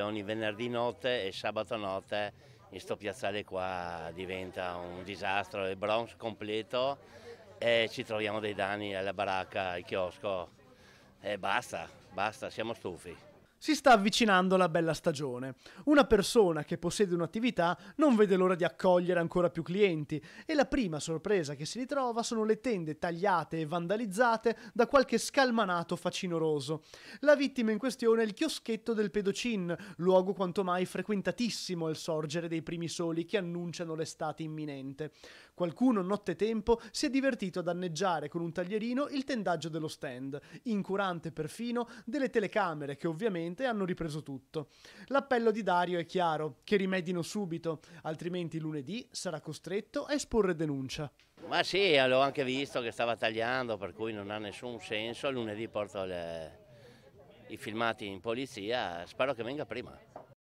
Ogni venerdì notte e sabato notte questo piazzale qua diventa un disastro, è bronze completo e ci troviamo dei danni alla baracca, al chiosco e basta, basta, siamo stufi. Si sta avvicinando la bella stagione. Una persona che possiede un'attività non vede l'ora di accogliere ancora più clienti e la prima sorpresa che si ritrova sono le tende tagliate e vandalizzate da qualche scalmanato facinoroso. La vittima in questione è il chioschetto del Pedocin, luogo quanto mai frequentatissimo al sorgere dei primi soli che annunciano l'estate imminente. Qualcuno nottetempo si è divertito a danneggiare con un taglierino il tendaggio dello stand, incurante perfino delle telecamere che ovviamente niente e hanno ripreso tutto. L'appello di Dario è chiaro, che rimedino subito, altrimenti lunedì sarà costretto a esporre denuncia. Ma sì, l'ho anche visto che stava tagliando, per cui non ha nessun senso. Lunedì porto le... i filmati in polizia, spero che venga prima.